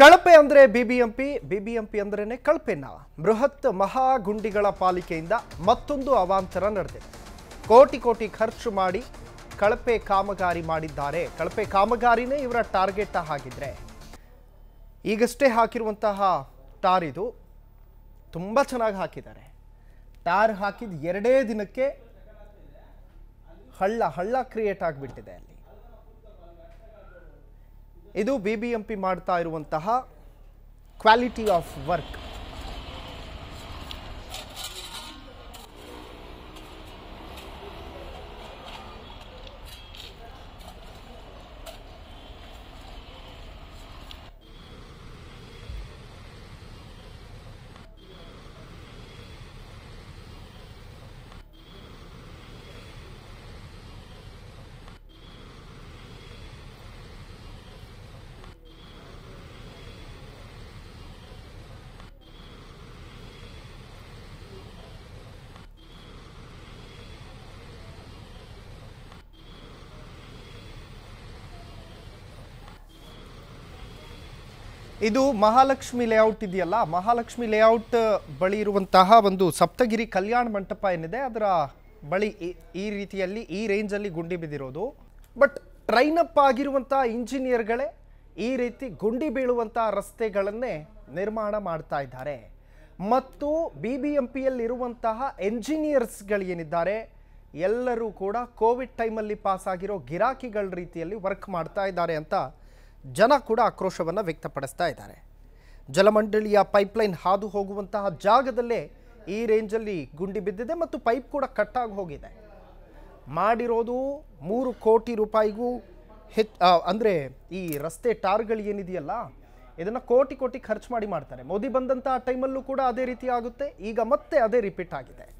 ಕಳಪೆ ಅಂದರೆ BBMP BBMP ಅಂದ್ರೇ ಕಳಪೆನ ಬೃಹತ್ ಮಹಾಗುಂಡಿಗಳ ಪಾಲಿಕೆಯಿಂದ ಮತ್ತೊಂದು ಅವಾಂತರ ನಡೆದಿದೆ ಕೋಟಿ ಕೋಟಿ ಖರ್ಚು ಮಾಡಿ ಕಳಪೆ ಕಾಮಗಾರಿ ಮಾಡಿದ್ದಾರೆ ಕಳಪೆ ಕಾಮಗಾರಿನೇ ಇವರ ಟಾರ್ಗೆಟ್ ಆಗಿದ್ರೆ ಈಗಷ್ಟೇ ಹಾಕಿರುವಂತಹ ಟಾರ್ ಇದು ತುಂಬ ಚೆನ್ನಾಗಿ ಹಾಕಿದ್ದಾರೆ ಟಾರ್ ಹಾಕಿದ ಎರಡೇ ದಿನಕ್ಕೆ ಹಳ್ಳ ಹಳ್ಳ ಕ್ರಿಯೇಟ್ ಆಗಿಬಿಟ್ಟಿದೆ ಅಲ್ಲಿ ಇದು ಬಿ ಬಿ ಎಂ ಪಿ ಮಾಡ್ತಾ ಇರುವಂತಹ ಕ್ವಾಲಿಟಿ ಆಫ್ ವರ್ಕ್ ಇದು ಮಹಾಲಕ್ಷ್ಮಿ ಲೇಔಟ್ ಇದೆಯಲ್ಲ ಮಹಾಲಕ್ಷ್ಮಿ ಲೇಔಟ್ ಬಳಿ ಇರುವಂತಹ ಒಂದು ಸಪ್ತಗಿರಿ ಕಲ್ಯಾಣ ಮಂಟಪ ಏನಿದೆ ಅದರ ಬಳಿ ಈ ರೀತಿಯಲ್ಲಿ ಈ ರೇಂಜಲ್ಲಿ ಗುಂಡಿ ಬಿದ್ದಿರೋದು ಬಟ್ ಅಪ್ ಆಗಿರುವಂತಹ ಇಂಜಿನಿಯರ್ಗಳೇ ಈ ರೀತಿ ಗುಂಡಿ ಬೀಳುವಂತಹ ರಸ್ತೆಗಳನ್ನೇ ನಿರ್ಮಾಣ ಮಾಡ್ತಾ ಇದ್ದಾರೆ ಮತ್ತು ಬಿ ಬಿ ಎಂ ಪಿಯಲ್ಲಿರುವಂತಹ ಎಂಜಿನಿಯರ್ಸ್ಗಳೇನಿದ್ದಾರೆ ಎಲ್ಲರೂ ಕೂಡ ಕೋವಿಡ್ ಟೈಮಲ್ಲಿ ಆಗಿರೋ ಗಿರಾಕಿಗಳ ರೀತಿಯಲ್ಲಿ ವರ್ಕ್ ಮಾಡ್ತಾ ಇದ್ದಾರೆ ಅಂತ ಜನ ಕೂಡ ಆಕ್ರೋಶವನ್ನು ವ್ಯಕ್ತಪಡಿಸ್ತಾ ಇದ್ದಾರೆ ಜಲಮಂಡಳಿಯ ಪೈಪ್ಲೈನ್ ಹಾದು ಹೋಗುವಂತಹ ಜಾಗದಲ್ಲೇ ಈ ರೇಂಜಲ್ಲಿ ಗುಂಡಿ ಬಿದ್ದಿದೆ ಮತ್ತು ಪೈಪ್ ಕೂಡ ಕಟ್ಟಾಗಿ ಹೋಗಿದೆ ಮಾಡಿರೋದು ಮೂರು ಕೋಟಿ ರೂಪಾಯಿಗೂ ಹೆಚ್ ಅಂದರೆ ಈ ರಸ್ತೆ ಟಾರ್ಗಳು ಏನಿದೆಯಲ್ಲ ಇದನ್ನು ಕೋಟಿ ಕೋಟಿ ಖರ್ಚು ಮಾಡಿ ಮಾಡ್ತಾರೆ ಮೋದಿ ಬಂದಂತಹ ಟೈಮಲ್ಲೂ ಕೂಡ ಅದೇ ರೀತಿ ಆಗುತ್ತೆ ಈಗ ಮತ್ತೆ ಅದೇ ರಿಪೀಟ್ ಆಗಿದೆ